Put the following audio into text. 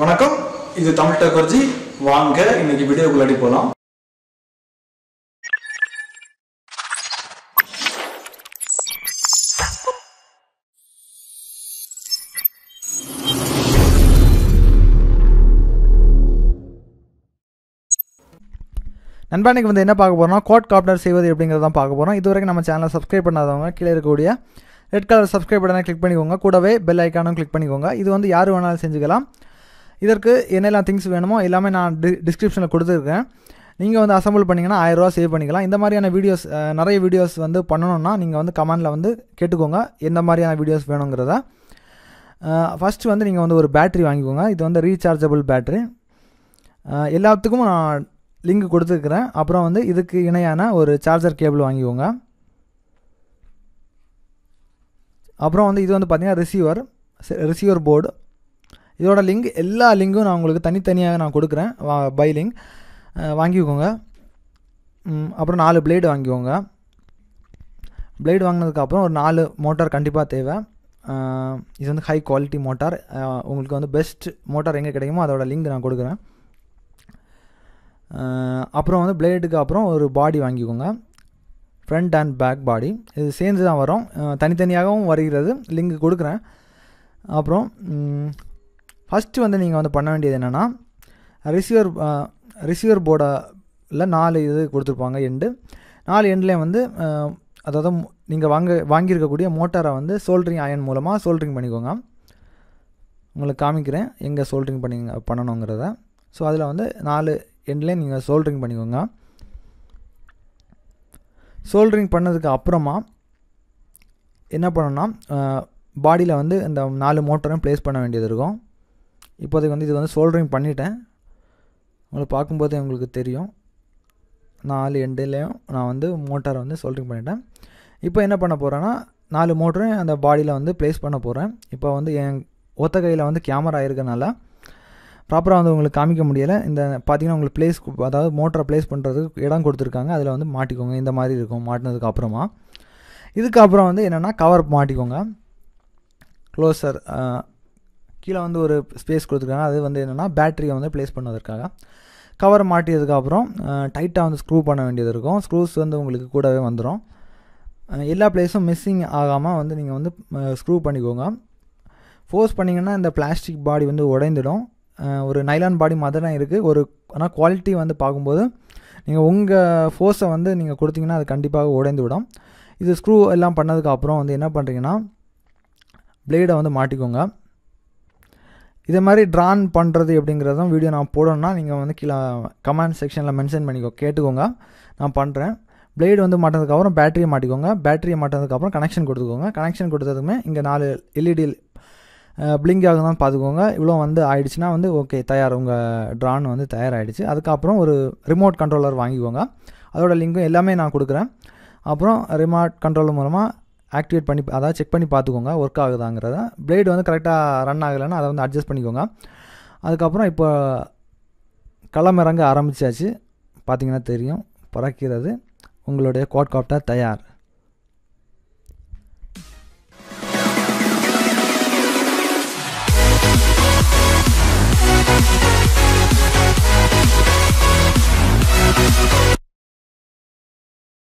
வணக்கம் இது தமிழ் டக்கர்ஜி வாங்க இன்னைக்கு வீடியோக்குள்ளாடி போகலாம் போலாம் இன்றைக்கி வந்து என்ன பார்க்க போகிறோம்னா கோட் காப்டர் செய்வது அப்படிங்கிறத தான் பார்க்க போகிறோம் இது வரைக்கும் நம்ம சேனலை சப்ஸ்கிரைப் பண்ணாதவங்க கீழே இருக்கக்கூடிய ரெட் கலர் சப்ஸ்கிரைப் பட்டனை கிளிக் பண்ணிக்கோங்க கூடவே பெல் ஐக்கானும் கிளிக் பண்ணிக்கோங்க இது வந்து யார் வேணாலும் செஞ்சுக்கலாம் இதற்கு என்னெல்லாம் திங்ஸ் வேணுமோ எல்லாமே நான் டி டிஸ்கிரிப்ஷனில் கொடுத்துருக்கேன் நீங்கள் வந்து அசம்பிள் பண்ணிங்கன்னா ஆயிரரூவா சேவ் பண்ணிக்கலாம் இந்த மாதிரியான வீடியோஸ் நிறைய வீடியோஸ் வந்து பண்ணணும்னா நீங்கள் வந்து கமெண்டில் வந்து கேட்டுக்கோங்க எந்த மாதிரியான வீடியோஸ் வேணுங்கிறத ஃபஸ்ட்டு வந்து நீங்கள் வந்து ஒரு பேட்ரி வாங்கிக்கோங்க இது வந்து ரீசார்ஜபிள் பேட்ரி எல்லாத்துக்கும் நான் லிங்க் கொடுத்துருக்குறேன் அப்புறம் வந்து இதுக்கு இணையான ஒரு சார்ஜர் கேபிள் வாங்கிக்கோங்க அப்புறம் வந்து இது வந்து பார்த்திங்கன்னா ரிசீவர் ரிசீவர் போர்டு இதோட லிங்க் எல்லா லிங்கும் நான் உங்களுக்கு தனித்தனியாக நான் கொடுக்குறேன் வா பை லிங்க் வாங்கிக்கோங்க அப்புறம் நாலு பிளேடு வாங்கிக்கோங்க பிளேடு வாங்கினதுக்கப்புறம் ஒரு நாலு மோட்டார் கண்டிப்பாக தேவை இது வந்து ஹை குவாலிட்டி மோட்டார் உங்களுக்கு வந்து பெஸ்ட் மோட்டார் எங்கே கிடைக்குமோ அதோட லிங்க் நான் கொடுக்குறேன் அப்புறம் வந்து பிளேடுக்கு அப்புறம் ஒரு பாடி வாங்கிக்கோங்க ஃப்ரண்ட் அண்ட் பேக் பாடி இது சேர்ந்து தான் வரும் தனித்தனியாகவும் வருகிறது லிங்க் கொடுக்குறேன் அப்புறம் ஃபஸ்ட்டு வந்து நீங்கள் வந்து பண்ண வேண்டியது என்னென்னா ரிசீவர் ரிசீவர் போர்டில் நாலு இது கொடுத்துருப்பாங்க எண்டு நாலு எண்ட்லேயும் வந்து அதாவது நீங்கள் வாங்க வாங்கியிருக்கக்கூடிய மோட்டாரை வந்து சோல்ட்ரிங் அயன் மூலமாக சோல்ட்ரிங் பண்ணிக்கோங்க உங்களுக்கு காமிக்கிறேன் எங்கே சோல்ட்ரிங் பண்ணி பண்ணணுங்கிறத ஸோ அதில் வந்து நாலு எண்ட்லேயும் நீங்கள் சோல்ட்ரிங் பண்ணிக்கோங்க சோல்ட்ரிங் பண்ணதுக்கு அப்புறமா என்ன பண்ணணும்னா பாடியில் வந்து இந்த நாலு மோட்டரும் ப்ளேஸ் பண்ண வேண்டியது இருக்கும் இப்போதைக்கு வந்து இது வந்து சோல்ட்ரிங் பண்ணிட்டேன் உங்களை பார்க்கும்போது உங்களுக்கு தெரியும் நாலு எண்டுலேயும் நான் வந்து மோட்டாரை வந்து சோல்ட்ரிங் பண்ணிட்டேன் இப்போ என்ன பண்ண போகிறேன்னா நாலு மோட்டரும் அந்த பாடியில் வந்து ப்ளேஸ் பண்ண போகிறேன் இப்போ வந்து என் ஒத்த கையில் வந்து கேமரா இருக்கனால ப்ராப்பராக வந்து உங்களுக்கு காமிக்க முடியலை இந்த பார்த்திங்கன்னா உங்களுக்கு ப்ளேஸ் அதாவது மோட்டரை ப்ளேஸ் பண்ணுறதுக்கு இடம் கொடுத்துருக்காங்க அதில் வந்து மாட்டிக்கோங்க இந்த மாதிரி இருக்கும் மாட்டினதுக்கு அப்புறமா இதுக்கப்புறம் வந்து என்னென்னா கவர் மாட்டிக்கோங்க க்ளோசர் கீழே வந்து ஒரு ஸ்பேஸ் கொடுத்துருக்காங்க அது வந்து என்னென்னா பேட்டரியை வந்து ப்ளேஸ் பண்ணுவதற்காக கவர் மாட்டியதுக்கப்புறம் டைட்டாக வந்து ஸ்க்ரூ பண்ண வேண்டியது இருக்கும் ஸ்க்ரூஸ் வந்து உங்களுக்கு கூடவே வந்துடும் எல்லா பிளேஸும் மிஸ்ஸிங் ஆகாமல் வந்து நீங்கள் வந்து ஸ்க்ரூ பண்ணிக்கோங்க ஃபோர்ஸ் பண்ணிங்கன்னா இந்த பிளாஸ்டிக் பாடி வந்து உடைந்துடும் ஒரு நைலான் பாடி மாதிரி தான் இருக்குது ஒரு ஆனால் குவாலிட்டி வந்து பார்க்கும்போது நீங்கள் உங்கள் ஃபோர்ஸை வந்து நீங்கள் கொடுத்தீங்கன்னா அது கண்டிப்பாக உடைந்து விடும் இது ஸ்க்ரூ எல்லாம் பண்ணதுக்கப்புறம் வந்து என்ன பண்ணுறீங்கன்னா பிளேடை வந்து மாட்டிக்கோங்க இதை மாதிரி ட்ரான் பண்ணுறது அப்படிங்கிறதும் வீடியோ நான் போடணும்னா நீங்கள் வந்து கீழே கமெண்ட் செக்ஷனில் மென்ஷன் பண்ணிக்கோ கேட்டுக்கோங்க நான் பண்ணுறேன் பிளேடு வந்து மாட்டினதுக்கப்புறம் பேட்டரியை மாட்டிக்கோங்க பேட்டரியை மாட்டினதுக்கப்புறம் கனெக்ஷன் கொடுத்துக்கோங்க கனெக்ஷன் கொடுத்ததுமே இங்கே நாலு எல்இடி பிளிங்க் ஆகுதான் பார்த்துக்கோங்க இவ்வளோ வந்து ஆயிடுச்சுன்னா வந்து ஓகே தயார் உங்கள் ட்ரான் வந்து தயாராகிடுச்சு அதுக்கப்புறம் ஒரு ரிமோட் கண்ட்ரோலர் வாங்கிக்கோங்க அதோடய லிங்க்கும் எல்லாமே நான் கொடுக்குறேன் அப்புறம் ரிமோட் கண்ட்ரோலர் மூலமாக ஆக்டிவேட் பண்ணி அதாவது செக் பண்ணி பார்த்துக்கோங்க ஒர்க் ஆகுதாங்கிறத பிளேடு வந்து கரெக்டாக ரன் ஆகலைன்னா அதை வந்து அட்ஜஸ்ட் பண்ணிக்கோங்க அதுக்கப்புறம் இப்போ களமிறங்க ஆரம்பித்தாச்சு பார்த்திங்கன்னா தெரியும் பறக்கிறது உங்களுடைய கோட்காப்டர் தயார்